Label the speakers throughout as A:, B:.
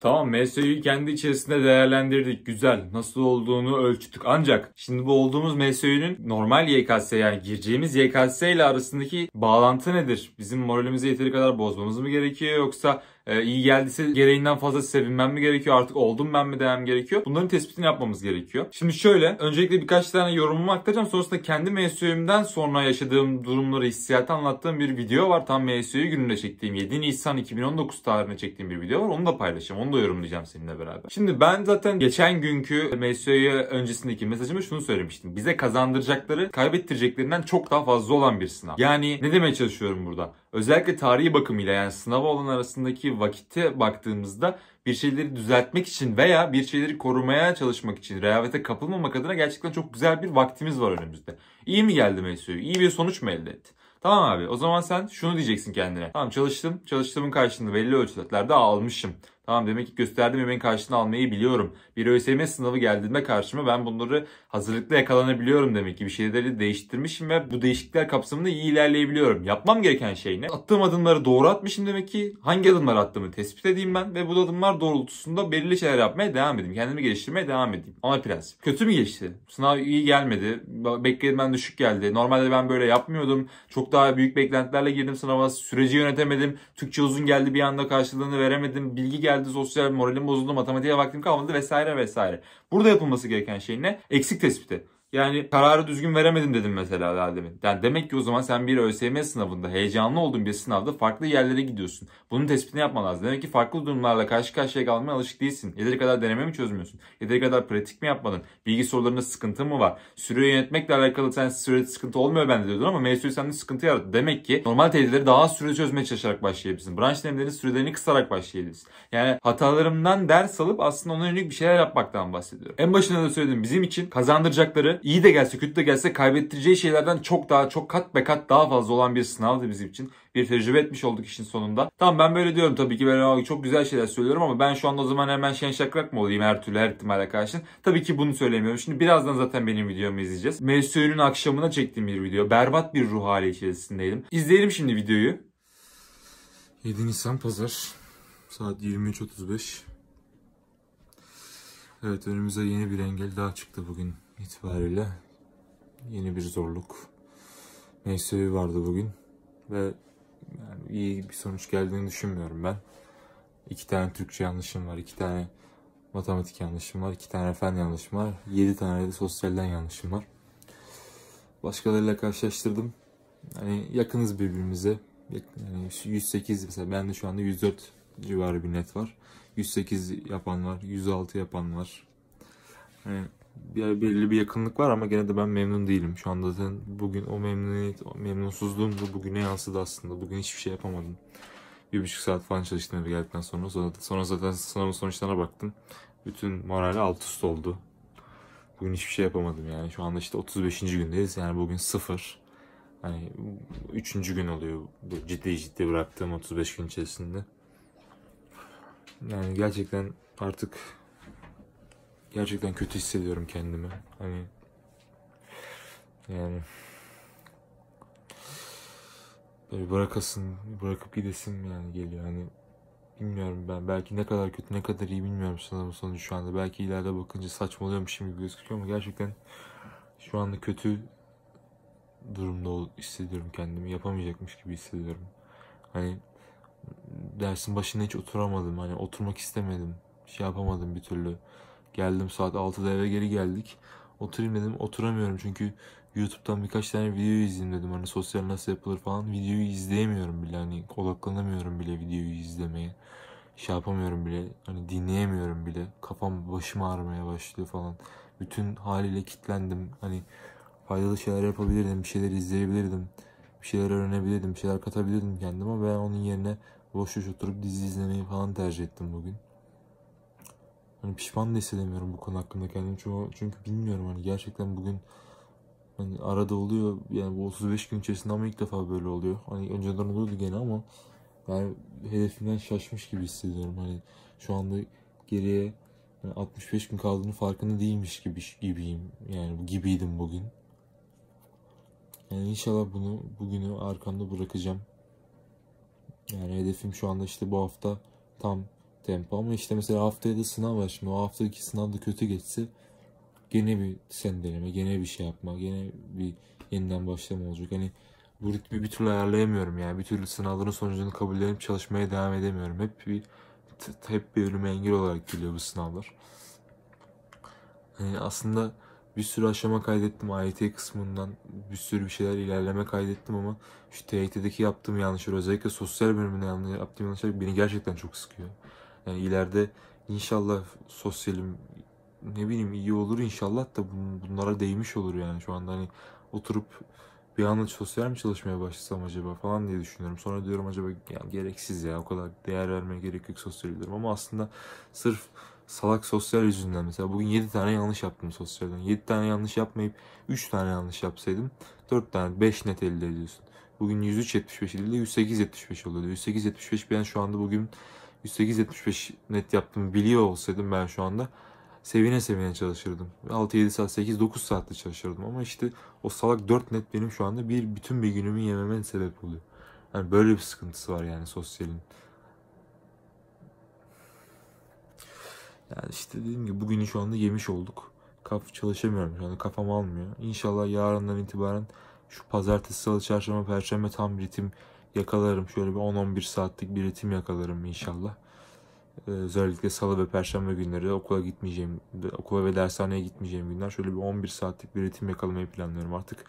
A: Tamam MSU'yu kendi içerisinde değerlendirdik. Güzel. Nasıl olduğunu ölçtük. Ancak şimdi bu olduğumuz MSU'nun normal YKS yani gireceğimiz YKS ile arasındaki bağlantı nedir? Bizim moralimizi yeteri kadar bozmamız mı gerekiyor yoksa e, iyi geldiyse gereğinden fazla sevinmem mi gerekiyor? Artık oldum ben mi demem gerekiyor? Bunların tespitini yapmamız gerekiyor. Şimdi şöyle öncelikle birkaç tane yorumumu aktaracağım. Sonrasında kendi MSU'mdan sonra yaşadığım durumları hissiyatı anlattığım bir video var. Tam MSU gününde çektiğim 7 Nisan 2019 tarihinde çektiğim bir video var. Onu da paylaşacağım. Onu da yorumlayacağım seninle beraber. Şimdi ben zaten geçen günkü MSU'ya öncesindeki mesajımı şunu söylemiştim. Bize kazandıracakları kaybettireceklerinden çok daha fazla olan bir sınav. Yani ne demeye çalışıyorum burada? özellikle tarihi bakımıyla yani sınav olan arasındaki vakitte baktığımızda bir şeyleri düzeltmek için veya bir şeyleri korumaya çalışmak için rehavete kapılmamak adına gerçekten çok güzel bir vaktimiz var önümüzde. İyi mi geldi Mesut'u? İyi bir sonuç mu elde etti? Tamam abi o zaman sen şunu diyeceksin kendine. Tamam çalıştım. Çalıştığımın karşılığını belli ölçülerde almışım. Tamam demek ki gösterdiğim emeğin karşılığını almayı biliyorum. Bir ÖSYM sınavı geldiğinde karşıma ben bunları hazırlıkla yakalanabiliyorum demek ki. Bir şeyleri değiştirmişim ve bu değişiklikler kapsamında iyi ilerleyebiliyorum. Yapmam gereken şey ne? Attığım adımları doğru atmışım demek ki. Hangi adımlar attığımı tespit edeyim ben ve bu adımlar doğrultusunda belirli şeyler yapmaya devam edeyim. Kendimi geliştirmeye devam edeyim. Ana prensip. Kötü mü geçti? Sınav iyi gelmedi. Beklediğimden düşük geldi. Normalde ben böyle yapmıyordum. Çok daha büyük beklentilerle girdim sınava. Süreci yönetemedim. Türkçe uzun geldi bir anda karşılığını veremedim. Bilgi geldi geldi, sosyal moralim bozuldu, matematiğe vaktim kalmadı vesaire vesaire. Burada yapılması gereken şey ne? Eksik tespiti. Yani kararı düzgün veremedim dedim mesela daha demin. Yani demek ki o zaman sen bir ÖSYM sınavında heyecanlı olduğun bir sınavda farklı yerlere gidiyorsun. Bunun tespitini yapman lazım. Demek ki farklı durumlarla karşı karşıya kalmaya alışık değilsin. Yeteri kadar deneme mi çözmüyorsun? Yeteri kadar pratik mi yapmadın? Bilgi sorularında sıkıntı mı var? Süreyi yönetmekle alakalı sen sürede sıkıntı olmuyor bende diyordun ama mevzuyu sende sıkıntı yarattı. Demek ki normal tezleri daha az süre çözmeye çalışarak başlayabilirsin. Branş denemlerinin sürelerini kısarak başlayabilirsin. Yani hatalarımdan ders alıp aslında ona yönelik bir şeyler yapmaktan bahsediyorum. En başında da söyledim bizim için kazandıracakları sınavdı. İyi de gelse kötü de gelse kaybettireceği şeylerden çok daha çok kat be kat daha fazla olan bir sınavdı bizim için. Bir tecrübe etmiş olduk işin sonunda. Tamam ben böyle diyorum tabii ki ben çok güzel şeyler söylüyorum ama ben şu anda o zaman hemen şen şakrak mı olayım her türlü her ihtimale karşın. Tabii ki bunu söylemiyorum. Şimdi birazdan zaten benim videomu izleyeceğiz. Mevsuyunun akşamına çektiğim bir video. Berbat bir ruh hali içerisindeydim. İzleyelim şimdi videoyu. 7 Nisan Pazar. Saat 23.35. Evet önümüze yeni bir engel daha çıktı bugün itibariyle yeni bir zorluk mevsimi vardı bugün ve yani iyi bir sonuç geldiğini düşünmüyorum ben. İki tane Türkçe yanlışım var, iki tane matematik yanlışım var, iki tane fen yanlışım var, yedi tane de sosyalden yanlışım var. Başkalarıyla karşılaştırdım. Hani yakınız birbirimize. Yani 108 mesela ben de şu anda 104 civarı bir net var. 108 yapan var, 106 yapan var. Hani bir belli bir yakınlık var ama gene de ben memnun değilim. Şu anda zaten bugün o memnuniyet, o memnunsuzluğum da bugüne yansıdı aslında. Bugün hiçbir şey yapamadım. Bir buçuk saat falan çalıştım eve geldikten sonra. Sonra, sonra zaten sınavın sonuçlarına baktım. Bütün morali alt üst oldu. Bugün hiçbir şey yapamadım yani. Şu anda işte 35. gündeyiz. Yani bugün sıfır. Hani üçüncü gün oluyor ciddi ciddi bıraktığım 35 gün içerisinde. Yani gerçekten artık gerçekten kötü hissediyorum kendimi. Hani yani böyle bırakasın, bırakıp gidesin yani geliyor. Hani bilmiyorum ben belki ne kadar kötü ne kadar iyi bilmiyorum sanırım sonucu şu anda. Belki ileride bakınca saçmalıyormuş gibi gözüküyor ama gerçekten şu anda kötü durumda hissediyorum kendimi. Yapamayacakmış gibi hissediyorum. Hani dersin başına hiç oturamadım. Hani oturmak istemedim. Şey yapamadım bir türlü. Geldim saat 6'da eve geri geldik. Oturayım dedim. Oturamıyorum çünkü YouTube'dan birkaç tane video izledim dedim. Hani sosyal nasıl yapılır falan. Videoyu izleyemiyorum bile. Hani odaklanamıyorum bile videoyu izlemeye. Şey yapamıyorum bile. Hani dinleyemiyorum bile. Kafam başım ağrımaya başlıyor falan. Bütün haliyle kitlendim. Hani faydalı şeyler yapabilirdim. Bir şeyler izleyebilirdim. Bir şeyler öğrenebilirdim. Bir şeyler katabilirdim kendime. Ve onun yerine boş boş oturup dizi izlemeyi falan tercih ettim bugün. Hani pişman da hissedemiyorum bu konu hakkında kendim Çoğu, çünkü bilmiyorum hani gerçekten bugün hani arada oluyor. Yani bu 35 gün içerisinde ama ilk defa böyle oluyor. Hani önceden oluyordu gene ama yani hedefimden şaşmış gibi hissediyorum. Hani şu anda geriye yani 65 gün kaldığını farkında değilmiş gibi gibiyim. Yani gibiydim bugün. Yani inşallah bunu bugünü arkamda bırakacağım. Yani hedefim şu anda işte bu hafta tam tempo ama işte mesela haftaya da sınav var şimdi o haftaki sınav da kötü geçse gene bir sen deneme gene bir şey yapma gene bir yeniden başlama olacak hani bu ritmi bir türlü ayarlayamıyorum yani bir türlü sınavların sonucunu kabullenip çalışmaya devam edemiyorum hep bir hep bir ölüme engel olarak geliyor bu sınavlar hani aslında bir sürü aşama kaydettim AYT kısmından bir sürü bir şeyler ilerleme kaydettim ama şu TYT'deki yaptığım yanlışlar özellikle sosyal bölümünde yaptığım yanlışlar beni gerçekten çok sıkıyor. Yani ileride inşallah sosyalim ne bileyim iyi olur inşallah da bunlara değmiş olur yani şu anda hani oturup bir anda sosyal mi çalışmaya başlasam acaba falan diye düşünüyorum. Sonra diyorum acaba yani gereksiz ya o kadar değer vermeye gerek yok sosyal diyorum. Ama aslında sırf salak sosyal yüzünden mesela bugün 7 tane yanlış yaptım sosyalden. 7 tane yanlış yapmayıp 3 tane yanlış yapsaydım 4 tane 5 net elde ediyorsun. Bugün 103.75 değil de 108.75 oluyordu. 108.75 ben şu anda bugün 108.75 net yaptığımı biliyor olsaydım ben şu anda sevine sevine çalışırdım. 6-7 saat, 8-9 saatte çalışırdım ama işte o salak 4 net benim şu anda bir bütün bir günümü yememen sebep oluyor. Yani böyle bir sıkıntısı var yani sosyalin. Yani işte dediğim gibi bugünü şu anda yemiş olduk. Kaf çalışamıyorum şu anda kafam almıyor. İnşallah yarından itibaren şu pazartesi, salı, çarşamba, perşembe tam ritim yakalarım. Şöyle bir 10-11 saatlik bir ritim yakalarım inşallah. Ee, özellikle salı ve perşembe günleri okula gitmeyeceğim, okula ve dershaneye gitmeyeceğim günler şöyle bir 11 saatlik bir ritim yakalamayı planlıyorum artık.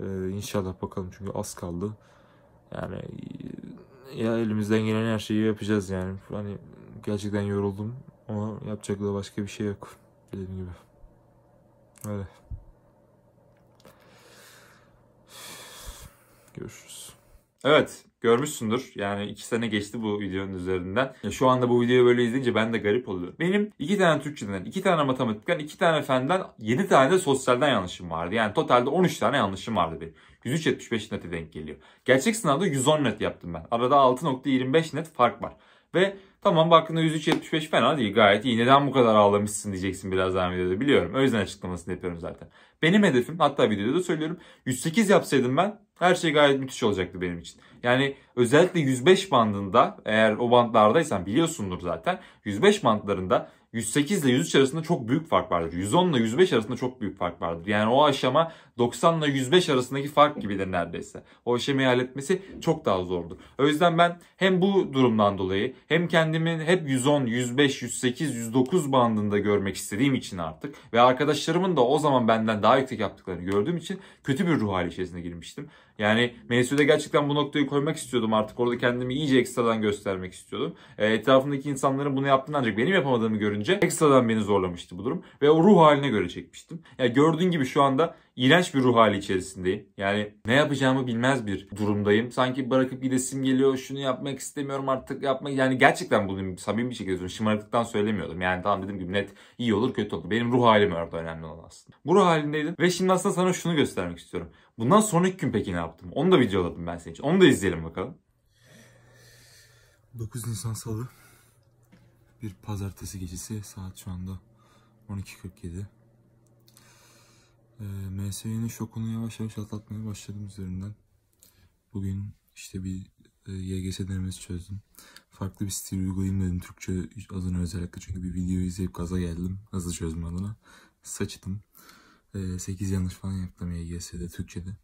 A: Ee, inşallah bakalım çünkü az kaldı. Yani e, ya elimizden gelen her şeyi yapacağız yani. Hani gerçekten yoruldum ama yapacak da başka bir şey yok. Dediğim gibi. Öyle. Görüşürüz. Evet görmüşsündür. Yani iki sene geçti bu videonun üzerinden. Ya e, şu anda bu videoyu böyle izleyince ben de garip oluyorum. Benim iki tane Türkçeden, iki tane matematikten, iki tane fenden, yedi tane de sosyalden yanlışım vardı. Yani totalde 13 tane yanlışım vardı benim. 103.75 nete denk geliyor. Gerçek sınavda 110 net yaptım ben. Arada 6.25 net fark var. Ve tamam baktığında 103.75 fena değil gayet iyi. Neden bu kadar ağlamışsın diyeceksin birazdan videoda biliyorum. O yüzden açıklamasını yapıyorum zaten. Benim hedefim hatta videoda da söylüyorum 108 yapsaydım ben her şey gayet müthiş olacaktı benim için. Yani özellikle 105 bandında eğer o bandlardaysan biliyorsundur zaten 105 bandlarında 108 ile 103 arasında çok büyük fark vardır. 110 ile 105 arasında çok büyük fark vardır. Yani o aşama 90 ile 105 arasındaki fark gibidir neredeyse. O aşamayı halletmesi çok daha zordur. O yüzden ben hem bu durumdan dolayı hem kendimi hep 110, 105, 108, 109 bandında görmek istediğim için artık ve arkadaşlarımın da o zaman benden daha yüksek yaptıklarını gördüğüm için kötü bir ruh hali içerisine girmiştim. Yani MSU'da gerçekten bu noktayı koymak istiyordum artık. Orada kendimi iyice ekstradan göstermek istiyordum. Ee, Etrafındaki insanların bunu yaptığını ancak benim yapamadığımı görünce ekstradan beni zorlamıştı bu durum. Ve o ruh haline göre çekmiştim. Yani gördüğün gibi şu anda iğrenç bir ruh hali içerisindeyim. Yani ne yapacağımı bilmez bir durumdayım. Sanki bırakıp gidesim geliyor. Şunu yapmak istemiyorum artık yapmak. Yani gerçekten bunu samimi bir şekilde söylüyorum. Şımarıklıktan söylemiyordum. Yani tamam dedim gibi net iyi olur kötü olur. Benim ruh halim orada önemli olan aslında. Bu ruh halindeydim. Ve şimdi aslında sana şunu göstermek istiyorum. Bundan sonraki gün peki ne yaptım? Onu da videoladım ben senin için. Onu da izleyelim bakalım. 9 Nisan Salı bir pazartesi gecesi saat şu anda 12.47. E, şokunu yavaş yavaş atlatmaya başladım üzerinden. Bugün işte bir e, YGS denemesi çözdüm. Farklı bir stil uygulayayım dedim Türkçe adına özellikle. Çünkü bir video izleyip gaza geldim hızlı çözme adına. Saçtım. E, ee, 8 yanlış falan yaptım YGS'de, Türkçe'de.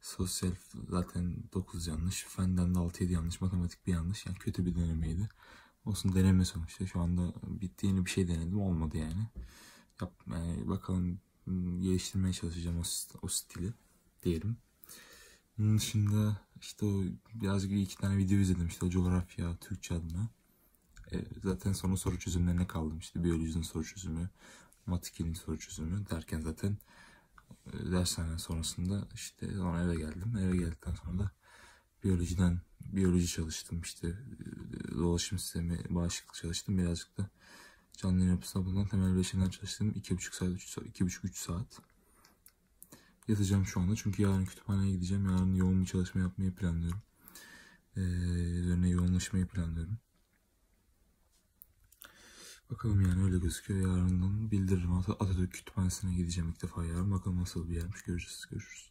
A: Sosyal zaten 9 yanlış. Fenden de 6-7 yanlış. Matematik bir yanlış. Yani kötü bir denemeydi. Olsun deneme sonuçta. Şu anda bitti yeni bir şey denedim. Olmadı yani. Yap, yani bakalım Hmm, geliştirmeye çalışacağım o, o stili diyelim. Bunun dışında işte o birazcık iki tane video izledim işte o coğrafya, Türkçe adına. E, zaten sonra soru çözümlerine kaldım işte biyolojinin soru çözümü, matikinin soru çözümü derken zaten e, dershane sonrasında işte sonra eve geldim. Eve geldikten sonra da biyolojiden biyoloji çalıştım işte e, dolaşım sistemi bağışıklık çalıştım birazcık da Canlı yapısına bulunan temel bileşenler çalıştığım 2,5 saat, 3 saat, 2,5-3 saat. Yatacağım şu anda çünkü yarın kütüphaneye gideceğim. Yarın yoğun bir çalışma yapmayı planlıyorum. Ee, üzerine yoğunlaşmayı planlıyorum. Bakalım yani öyle gözüküyor. Yarından bildiririm. Atatürk Kütüphanesi'ne gideceğim ilk defa yarın. Bakalım nasıl bir yermiş. Göreceğiz. Görüşürüz.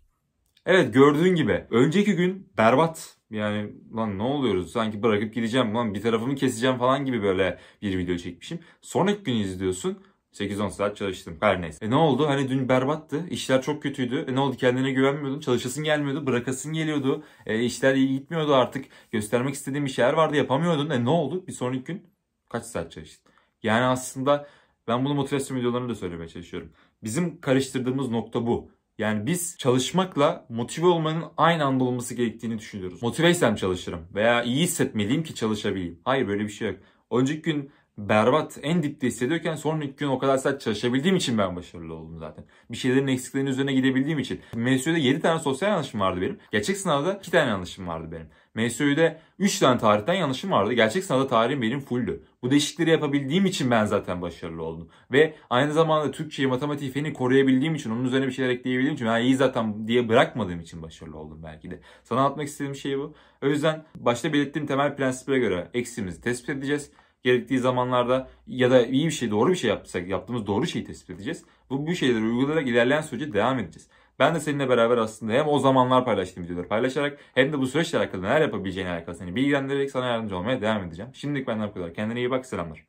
A: Evet gördüğün gibi önceki gün berbat. Yani lan ne oluyoruz sanki bırakıp gideceğim lan bir tarafımı keseceğim falan gibi böyle bir video çekmişim. Sonraki gün izliyorsun 8-10 saat çalıştım. Her neyse. E ne oldu? Hani dün berbattı. işler çok kötüydü. E ne oldu? Kendine güvenmiyordun. Çalışasın gelmiyordu. Bırakasın geliyordu. E işler iyi gitmiyordu artık. Göstermek istediğin bir şeyler vardı. Yapamıyordun. E ne oldu? Bir sonraki gün kaç saat çalıştın? Yani aslında ben bunu motivasyon videolarını da söylemeye çalışıyorum. Bizim karıştırdığımız nokta bu. Yani biz çalışmakla motive olmanın aynı anda olması gerektiğini düşünüyoruz. Motiveysem çalışırım veya iyi hissetmeliyim ki çalışabileyim. Hayır böyle bir şey yok. Önceki gün berbat, en dipte hissediyorken son iki gün o kadar sert çalışabildiğim için ben başarılı oldum zaten. Bir şeylerin eksiklerinin üzerine gidebildiğim için. MSU'da 7 tane sosyal yanlışım vardı benim. Gerçek sınavda 2 tane yanlışım vardı benim. MSU'da 3 tane tarihten yanlışım vardı. Gerçek sınavda tarihim benim fulldü. Bu değişiklikleri yapabildiğim için ben zaten başarılı oldum. Ve aynı zamanda Türkçeyi, matematiği feni koruyabildiğim için, onun üzerine bir şeyler ekleyebildiğim için, yani iyi zaten diye bırakmadığım için başarılı oldum belki de. Sana anlatmak istediğim şey bu. O yüzden başta belirttiğim temel prensiplere göre eksimizi tespit edeceğiz. Gerektiği zamanlarda ya da iyi bir şey doğru bir şey yaptıysak yaptığımız doğru şeyi tespit edeceğiz. Bu, bu şeyleri uygulayarak ilerleyen sürece devam edeceğiz. Ben de seninle beraber aslında hem o zamanlar paylaştığım videoları paylaşarak hem de bu süreçle alakalı neler yapabileceğine alakalı seni bilgilendirerek sana yardımcı olmaya devam edeceğim. Şimdilik benden bu kadar. Kendine iyi bak. Selamlar.